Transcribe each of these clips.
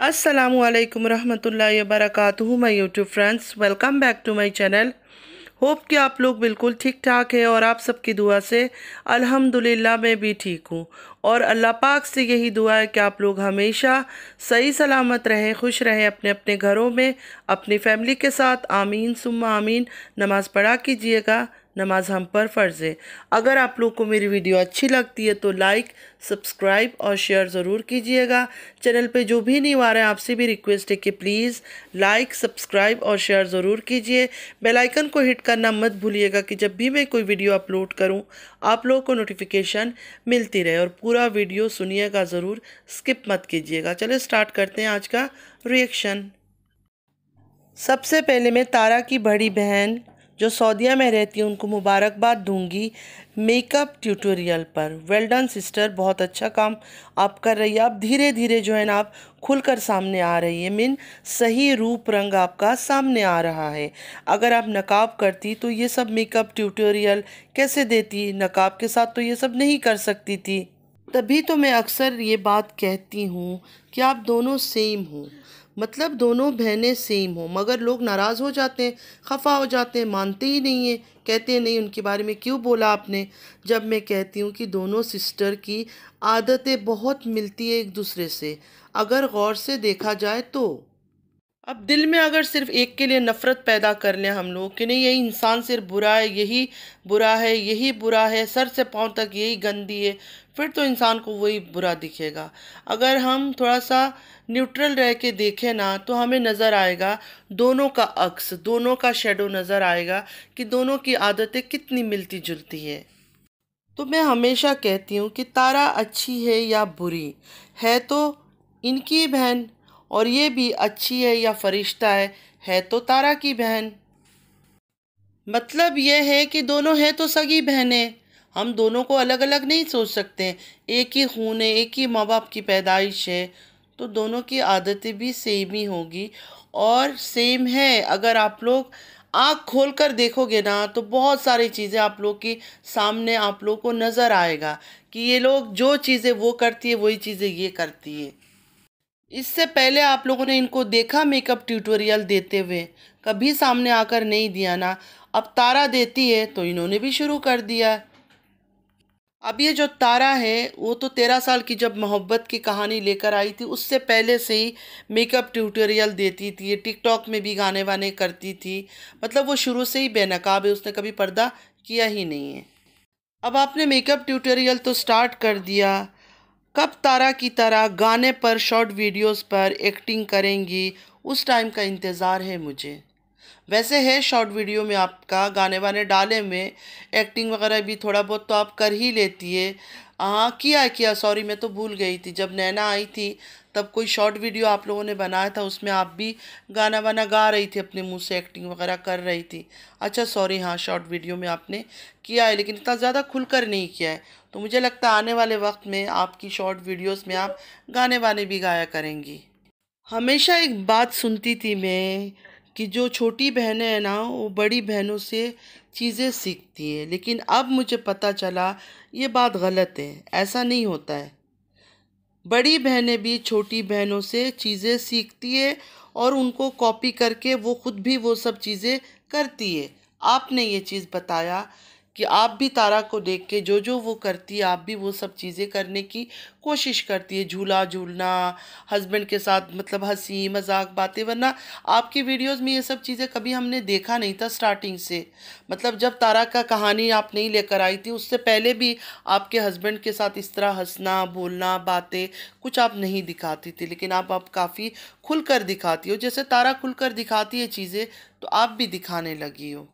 असलकम रहमतुल्लाहि वबरकातुहू my YouTube friends welcome back to my channel hope कि आप लोग बिल्कुल ठीक ठाक है और आप सबकी दुआ से अल्हम्दुलिल्लाह मैं भी ठीक हूँ और अल्लाह पाक से यही दुआ है कि आप लोग हमेशा सही सलामत रहें खुश रहें अपने अपने घरों में अपनी फैमिली के साथ आमीन सुम्मा आमीन नमाज़ पढ़ा कीजिएगा नमाज हम पर फ़र्ज़ है अगर आप लोग को मेरी वीडियो अच्छी लगती है तो लाइक सब्सक्राइब और शेयर ज़रूर कीजिएगा चैनल पे जो भी नहीं आ रहा है आपसे भी रिक्वेस्ट है कि प्लीज़ लाइक सब्सक्राइब और शेयर ज़रूर कीजिए बेल आइकन को हिट करना मत भूलिएगा कि जब भी मैं कोई वीडियो अपलोड करूँ आप लोगों को नोटिफिकेशन मिलती रहे और पूरा वीडियो सुनिएगा ज़रूर स्किप मत कीजिएगा चलिए स्टार्ट करते हैं आज का रिएक्शन सबसे पहले मैं तारा की बड़ी बहन जो सऊदिया में रहती हैं उनको मुबारकबाद दूंगी मेकअप ट्यूटोरियल पर वेल डन सिस्टर बहुत अच्छा काम आप कर रही है आप धीरे धीरे जो है ना आप खुलकर सामने आ रही है मीन सही रूप रंग आपका सामने आ रहा है अगर आप नकाब करती तो ये सब मेकअप ट्यूटोरियल कैसे देती नकाब के साथ तो ये सब नहीं कर सकती थी तभी तो मैं अक्सर ये बात कहती हूँ कि आप दोनों सेम हूँ मतलब दोनों बहनें सेम हो मगर लोग नाराज़ हो जाते हैं खफा हो जाते हैं मानते ही नहीं हैं कहते हैं नहीं उनके बारे में क्यों बोला आपने जब मैं कहती हूँ कि दोनों सिस्टर की आदतें बहुत मिलती है एक दूसरे से अगर गौर से देखा जाए तो अब दिल में अगर सिर्फ एक के लिए नफ़रत पैदा कर लें हम लोग कि नहीं यही इंसान सिर्फ बुरा है यही बुरा है यही बुरा है सर से पाँव तक यही गंदी है फिर तो इंसान को वही बुरा दिखेगा अगर हम थोड़ा सा न्यूट्रल रह के देखें ना तो हमें नज़र आएगा दोनों का अक्स दोनों का शेडो नज़र आएगा कि दोनों की आदतें कितनी मिलती जुलती है तो मैं हमेशा कहती हूँ कि तारा अच्छी है या बुरी है तो इनकी बहन और ये भी अच्छी है या फरिश्ता है है तो तारा की बहन मतलब यह है कि दोनों हैं तो सगी बहनें हम दोनों को अलग अलग नहीं सोच सकते एक ही खून है एक ही माँ बाप की पैदाइश है तो दोनों की आदतें भी सेम ही होगी और सेम है अगर आप लोग आँख खोल कर देखोगे ना तो बहुत सारी चीज़ें आप लोग के सामने आप लोग को नज़र आएगा कि ये लोग जो चीज़ें वो करती है वही चीज़ें ये करती है इससे पहले आप लोगों ने इनको देखा मेकअप ट्यूटोरियल देते हुए कभी सामने आकर नहीं दिया ना अब तारा देती है तो इन्होंने भी शुरू कर दिया अब ये जो तारा है वो तो तेरह साल की जब मोहब्बत की कहानी लेकर आई थी उससे पहले से ही मेकअप ट्यूटोरियल देती थी ये टिकटॉक में भी गाने वाने करती थी मतलब वो शुरू से ही बेनकाब है उसने कभी पर्दा किया ही नहीं है अब आपने मेकअप ट्यूटोरियल तो स्टार्ट कर दिया कब तारा की तरह गाने पर शॉर्ट वीडियोस पर एक्टिंग करेंगी उस टाइम का इंतज़ार है मुझे वैसे है शॉर्ट वीडियो में आपका गाने वाने डाले में एक्टिंग वगैरह भी थोड़ा बहुत तो आप कर ही लेती है हाँ किया किया सॉरी मैं तो भूल गई थी जब नैना आई थी तब कोई शॉर्ट वीडियो आप लोगों ने बनाया था उसमें आप भी गाना वाना गा रही थी अपने मुंह से एक्टिंग वगैरह कर रही थी अच्छा सॉरी हाँ शॉर्ट वीडियो में आपने किया है लेकिन इतना ज़्यादा खुलकर नहीं किया है तो मुझे लगता है आने वाले वक्त में आपकी शॉर्ट वीडियोस में आप गाने वाने भी गाया करेंगी हमेशा एक बात सुनती थी मैं कि जो छोटी बहनें हैं ना वो बड़ी बहनों से चीज़ें सीखती है लेकिन अब मुझे पता चला ये बात गलत है ऐसा नहीं होता है बड़ी बहनें भी छोटी बहनों से चीज़ें सीखती है और उनको कॉपी करके वो ख़ुद भी वो सब चीज़ें करती है आपने ये चीज़ बताया कि आप भी तारा को देख के जो जो वो करती है आप भी वो सब चीज़ें करने की कोशिश करती है झूला झूलना हस्बैंड के साथ मतलब हंसी मजाक बातें वरना आपकी वीडियोस में ये सब चीज़ें कभी हमने देखा नहीं था स्टार्टिंग से मतलब जब तारा का कहानी आप नहीं लेकर आई थी उससे पहले भी आपके हस्बैंड के साथ इस तरह हंसना बोलना बातें कुछ आप नहीं दिखाती थी लेकिन आप आप काफ़ी कर दिखाती हो जैसे तारा कर दिखाती है चीज़ें तो आप भी दिखाने लगी हो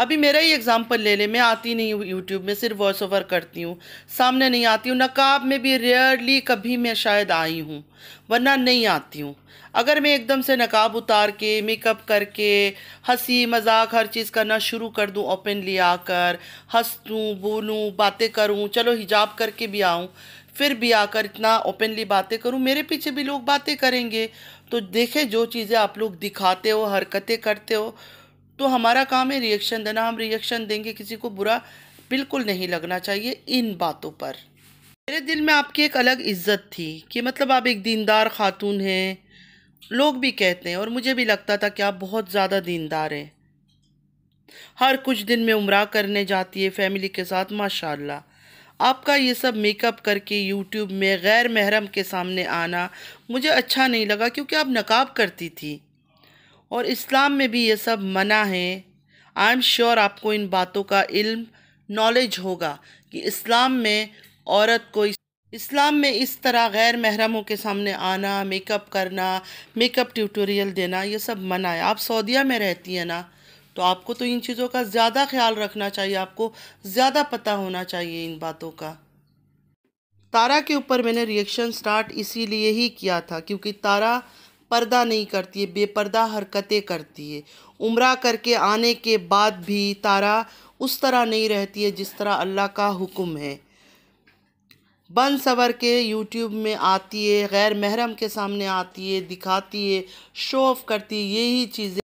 अभी मेरा ही एग्ज़ाम्पल ले ले मैं आती नहीं हूँ यूट्यूब में सिर्फ वॉइस ओवर करती हूँ सामने नहीं आती हूँ नकाब में भी रेयरली कभी मैं शायद आई हूँ वरना नहीं आती हूँ अगर मैं एकदम से नकाब उतार के मेकअप करके हंसी मजाक हर चीज़ करना शुरू कर दूँ ओपनली आकर हंस दूँ बोलूँ बातें करूँ चलो हिजाब करके भी आऊँ फिर भी आकर इतना ओपनली बातें करूँ मेरे पीछे भी लोग बातें करेंगे तो देखें जो चीज़ें आप लोग दिखाते हो हरकतें करते हो तो हमारा काम है रिएक्शन देना हम रिएक्शन देंगे किसी को बुरा बिल्कुल नहीं लगना चाहिए इन बातों पर मेरे दिल में आपकी एक अलग इज्जत थी कि मतलब आप एक दीनदार खातून हैं लोग भी कहते हैं और मुझे भी लगता था कि आप बहुत ज़्यादा दीनदार हैं हर कुछ दिन में उम्र करने जाती है फैमिली के साथ माशाल्लाह आपका ये सब मेकअप करके यूट्यूब में गैर महरम के सामने आना मुझे अच्छा नहीं लगा क्योंकि आप नकाब करती थी और इस्लाम में भी ये सब मना है आई एम श्योर आपको इन बातों का इल्म नॉलेज होगा कि इस्लाम में औरत को इस्लाम में इस तरह गैर महरमों के सामने आना मेकअप करना मेकअप ट्यूटोरियल देना ये सब मना है आप सऊदिया में रहती हैं ना तो आपको तो इन चीज़ों का ज़्यादा ख्याल रखना चाहिए आपको ज़्यादा पता होना चाहिए इन बातों का तारा के ऊपर मैंने रिएक्शन स्टार्ट इसीलिए ही किया था क्योंकि तारा पर्दा नहीं करती है बेपर्दा हरकतें करती है उम्र करके आने के बाद भी तारा उस तरह नहीं रहती है जिस तरह अल्लाह का हुक्म है बन सवर के यूट्यूब में आती है गैर महरम के सामने आती है दिखाती है शो ऑफ करती है यही चीज़ें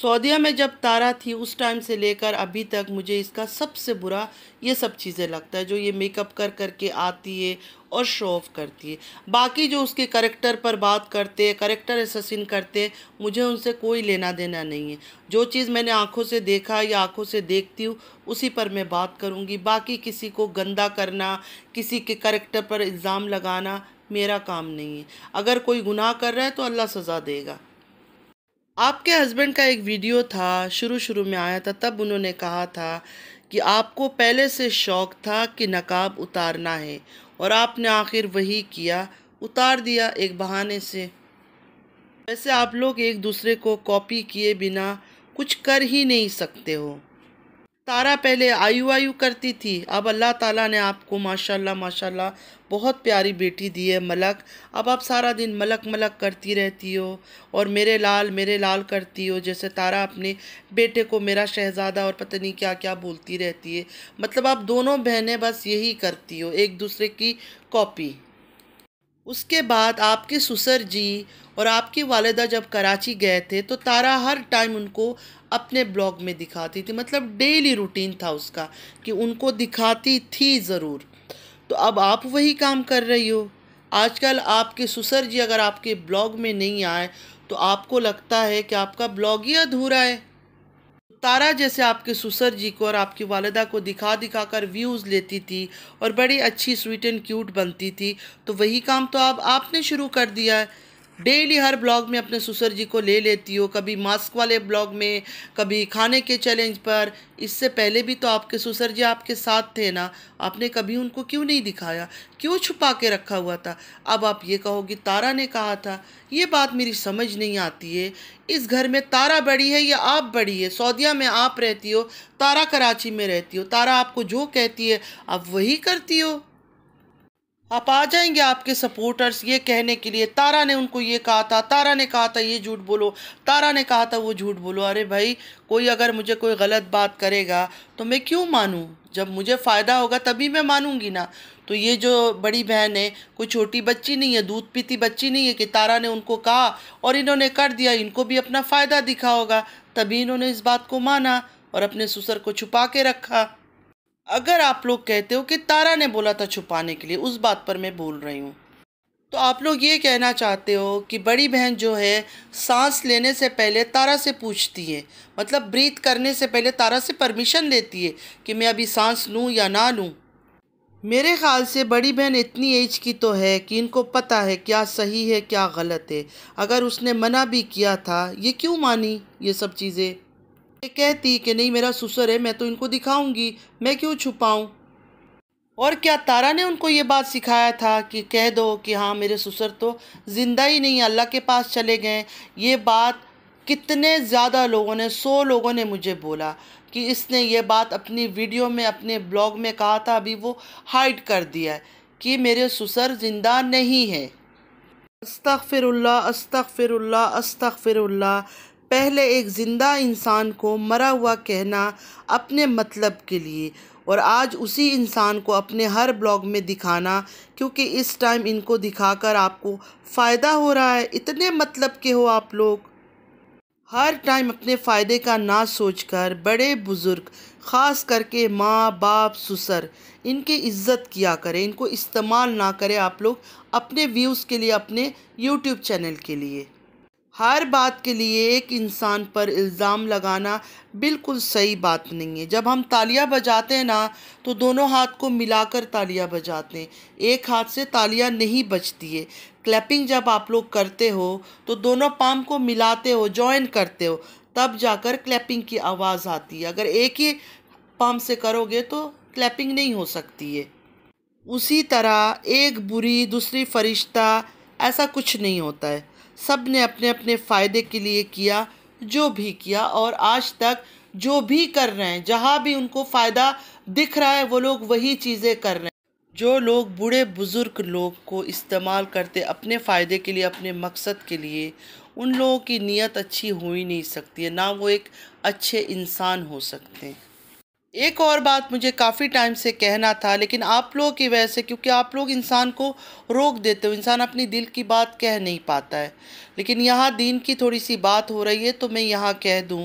सऊदीया में जब तारा थी उस टाइम से लेकर अभी तक मुझे इसका सबसे बुरा ये सब चीज़ें लगता है जो ये मेकअप कर कर के आती है और शो ऑफ करती है बाकी जो उसके करेक्टर पर बात करते हैं करेक्टर एससिन करते हैं मुझे उनसे कोई लेना देना नहीं है जो चीज़ मैंने आँखों से देखा या आँखों से देखती हूँ उसी पर मैं बात करूँगी बाकी किसी को गंदा करना किसी के करेक्टर पर इल्ज़ाम लगाना मेरा काम नहीं है अगर कोई गुनाह कर रहा है तो अल्लाह सज़ा देगा आपके हस्बैंड का एक वीडियो था शुरू शुरू में आया था तब उन्होंने कहा था कि आपको पहले से शौक़ था कि नकाब उतारना है और आपने आखिर वही किया उतार दिया एक बहाने से वैसे आप लोग एक दूसरे को कॉपी किए बिना कुछ कर ही नहीं सकते हो तारा पहले आयु आयु करती थी अब अल्लाह ताला ने आपको माशाल्लाह माशाल्लाह बहुत प्यारी बेटी दी है मलक अब आप सारा दिन मलक मलक करती रहती हो और मेरे लाल मेरे लाल करती हो जैसे तारा अपने बेटे को मेरा शहज़ादा और पता नहीं क्या क्या बोलती रहती है मतलब आप दोनों बहनें बस यही करती हो एक दूसरे की कॉपी उसके बाद आपके सुसर जी और आपकी वालदा जब कराची गए थे तो तारा हर टाइम उनको अपने ब्लॉग में दिखाती थी मतलब डेली रूटीन था उसका कि उनको दिखाती थी ज़रूर तो अब आप वही काम कर रही हो आजकल आपके सुसर जी अगर आपके ब्लॉग में नहीं आए तो आपको लगता है कि आपका ब्लॉग ही अधूरा है तारा जैसे आपके सुसर जी को और आपकी वालदा को दिखा दिखा कर व्यूज़ लेती थी और बड़ी अच्छी स्वीट एंड क्यूट बनती थी तो वही काम तो आप आपने शुरू कर दिया है डेली हर ब्लॉग में अपने ससुर जी को ले लेती हो कभी मास्क वाले ब्लॉग में कभी खाने के चैलेंज पर इससे पहले भी तो आपके ससुर जी आपके साथ थे ना आपने कभी उनको क्यों नहीं दिखाया क्यों छुपा के रखा हुआ था अब आप ये कहोगी तारा ने कहा था ये बात मेरी समझ नहीं आती है इस घर में तारा बड़ी है या आप बड़ी है सऊदिया में आप रहती हो तारा कराची में रहती हो तारा आपको जो कहती है आप वही करती हो आप आ जाएंगे आपके सपोर्टर्स ये कहने के लिए तारा ने उनको ये कहा था तारा ने कहा था ये झूठ बोलो तारा ने कहा था वो झूठ बोलो अरे भाई कोई अगर मुझे कोई गलत बात करेगा तो मैं क्यों मानूँ जब मुझे फ़ायदा होगा तभी मैं मानूंगी ना तो ये जो बड़ी बहन है कोई छोटी बच्ची नहीं है दूध पीती बच्ची नहीं है कि तारा ने उनको कहा और इन्होंने कर दिया इनको भी अपना फ़ायदा दिखा होगा तभी इन्होंने इस बात को माना और अपने ससुर को छुपा के रखा अगर आप लोग कहते हो कि तारा ने बोला था छुपाने के लिए उस बात पर मैं बोल रही हूँ तो आप लोग ये कहना चाहते हो कि बड़ी बहन जो है सांस लेने से पहले तारा से पूछती है मतलब ब्रीथ करने से पहले तारा से परमिशन लेती है कि मैं अभी सांस लूँ या ना लूँ मेरे ख़्याल से बड़ी बहन इतनी एज की तो है कि इनको पता है क्या सही है क्या गलत है अगर उसने मना भी किया था ये क्यों मानी ये सब चीज़ें ये कहती कि नहीं मेरा ससुर है मैं तो इनको दिखाऊंगी मैं क्यों छुपाऊं और क्या तारा ने उनको ये बात सिखाया था कि कह दो कि हाँ मेरे ससुर तो ज़िंदा ही नहीं अल्लाह के पास चले गए ये बात कितने ज़्यादा लोगों ने सौ लोगों ने मुझे बोला कि इसने ये बात अपनी वीडियो में अपने ब्लॉग में कहा था अभी वो हाइड कर दिया कि मेरे ससुर ज़िंदा नहीं है अस्तफ़िरल्ला अस्तफ़िरल्ला अस्तफ़िरल्ला पहले एक ज़िंदा इंसान को मरा हुआ कहना अपने मतलब के लिए और आज उसी इंसान को अपने हर ब्लॉग में दिखाना क्योंकि इस टाइम इनको दिखाकर आपको फ़ायदा हो रहा है इतने मतलब के हो आप लोग हर टाइम अपने फ़ायदे का ना सोचकर बड़े बुज़ुर्ग ख़ास करके माँ बाप सुसर इनकी इज़्ज़त किया करें इनको इस्तेमाल ना करें आप लोग अपने व्यूज़ के लिए अपने यूट्यूब चैनल के लिए हर बात के लिए एक इंसान पर इल्ज़ाम लगाना बिल्कुल सही बात नहीं है जब हम तालियां बजाते हैं ना तो दोनों हाथ को मिलाकर तालियां बजाते हैं एक हाथ से तालियां नहीं बजती है क्लैपिंग जब आप लोग करते हो तो दोनों पाम को मिलाते हो जॉइन करते हो तब जाकर क्लैपिंग की आवाज़ आती है अगर एक ही पाम से करोगे तो क्लैपिंग नहीं हो सकती है उसी तरह एक बुरी दूसरी फरिश्ता ऐसा कुछ नहीं होता है सब ने अपने अपने फ़ायदे के लिए किया जो भी किया और आज तक जो भी कर रहे हैं जहाँ भी उनको फ़ायदा दिख रहा है वो लोग वही चीज़ें कर रहे हैं जो लोग बूढ़े बुज़ुर्ग लोग को इस्तेमाल करते अपने फ़ायदे के लिए अपने मकसद के लिए उन लोगों की नीयत अच्छी हो ही नहीं सकती है ना वो एक अच्छे इंसान हो सकते हैं एक और बात मुझे काफ़ी टाइम से कहना था लेकिन आप लोगों की वजह से क्योंकि आप लोग इंसान को रोक देते हो इंसान अपनी दिल की बात कह नहीं पाता है लेकिन यहाँ दीन की थोड़ी सी बात हो रही है तो मैं यहाँ कह दूँ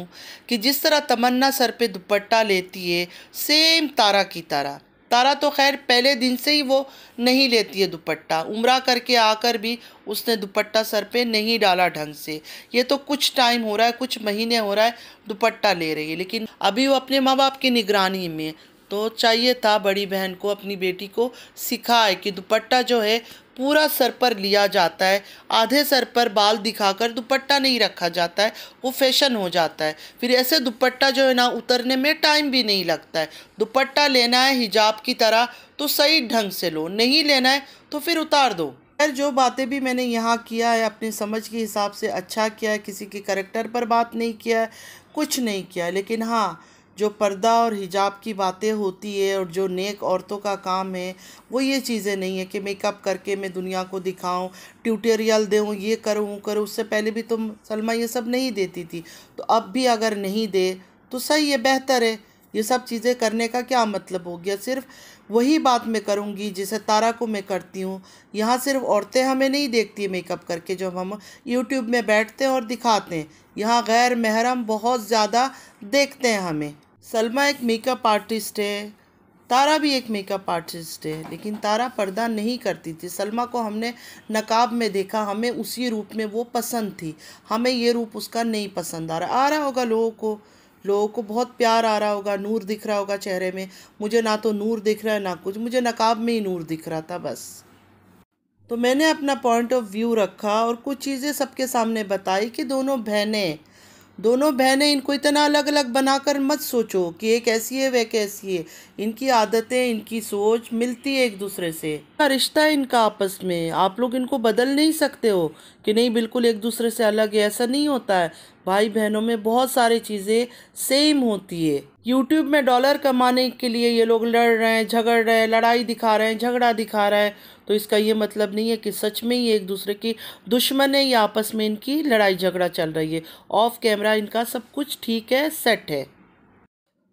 कि जिस तरह तमन्ना सर पे दुपट्टा लेती है सेम तारा की तरह तारा तो खैर पहले दिन से ही वो नहीं लेती है दुपट्टा उम्र करके आकर भी उसने दुपट्टा सर पे नहीं डाला ढंग से ये तो कुछ टाइम हो रहा है कुछ महीने हो रहा है दुपट्टा ले रही है लेकिन अभी वो अपने माँ बाप की निगरानी में तो चाहिए था बड़ी बहन को अपनी बेटी को सिखाए कि दुपट्टा जो है पूरा सर पर लिया जाता है आधे सर पर बाल दिखाकर दुपट्टा नहीं रखा जाता है वो फैशन हो जाता है फिर ऐसे दुपट्टा जो है ना उतरने में टाइम भी नहीं लगता है दुपट्टा लेना है हिजाब की तरह तो सही ढंग से लो नहीं लेना है तो फिर उतार दो खैर जो बातें भी मैंने यहाँ किया है अपनी समझ के हिसाब से अच्छा किया है किसी के करेक्टर पर बात नहीं किया है कुछ नहीं किया है लेकिन हाँ जो पर्दा और हिजाब की बातें होती है और जो नेक औरतों का काम है वो ये चीज़ें नहीं है कि मेकअप करके मैं दुनिया को दिखाऊं ट्यूटोरियल दूँ ये करूँ वो करूँ उससे पहले भी तुम सलमा ये सब नहीं देती थी तो अब भी अगर नहीं दे तो सही है बेहतर है ये सब चीज़ें करने का क्या मतलब हो गया सिर्फ वही बात मैं करूँगी जिसे तारा को मैं करती हूँ यहाँ सिर्फ औरतें हमें नहीं देखती मेकअप करके जब हम यूट्यूब में बैठते हैं और दिखाते हैं यहाँ गैर महरम बहुत ज़्यादा देखते हैं हमें सलमा एक मेकअप आर्टिस्ट है तारा भी एक मेकअप आर्टिस्ट है लेकिन तारा पर्दा नहीं करती थी सलमा को हमने नकाब में देखा हमें उसी रूप में वो पसंद थी हमें ये रूप उसका नहीं पसंद आ रहा आ रहा होगा लोगों को लोगों को बहुत प्यार आ रहा होगा नूर दिख रहा होगा चेहरे में मुझे ना तो नूर दिख रहा है ना कुछ मुझे नकाब में ही नूर दिख रहा था बस तो मैंने अपना पॉइंट ऑफ व्यू रखा और कुछ चीज़ें सबके सामने बताई कि दोनों बहनें दोनों बहनें इनको इतना अलग अलग बनाकर मत सोचो कि एक ऐसी है वह कैसी है इनकी आदतें इनकी सोच मिलती है एक दूसरे से रिश्ता है इनका आपस में आप लोग इनको बदल नहीं सकते हो कि नहीं बिल्कुल एक दूसरे से अलग है ऐसा नहीं होता है भाई बहनों में बहुत सारी चीज़ें सेम होती है यूट्यूब में डॉलर कमाने के लिए ये लोग लड़ रहे हैं झगड़ रहे हैं लड़ाई दिखा रहे हैं झगड़ा दिखा रहे हैं तो इसका ये मतलब नहीं है कि सच में ये एक दूसरे की दुश्मन है या आपस में इनकी लड़ाई झगड़ा चल रही है ऑफ कैमरा इनका सब कुछ ठीक है सेट है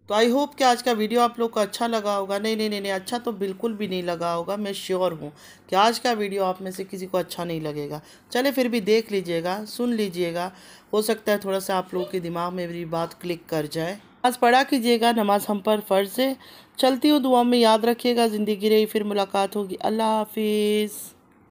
तो आई होप कि आज का वीडियो आप लोग को अच्छा लगा होगा नहीं नहीं नहीं नहीं अच्छा तो बिल्कुल भी नहीं लगा होगा मैं श्योर हूँ कि आज का वीडियो आप में से किसी को अच्छा नहीं लगेगा चले फिर भी देख लीजिएगा सुन लीजिएगा हो सकता है थोड़ा सा आप लोग के दिमाग में मेरी बात क्लिक कर जाए नमाज़ पढ़ा कीजिएगा नमाज हम पर फ़र्ज़ है चलती हूँ दुआ में याद रखिएगा ज़िंदगी रही फिर मुलाकात होगी अल्लाह हाफिज़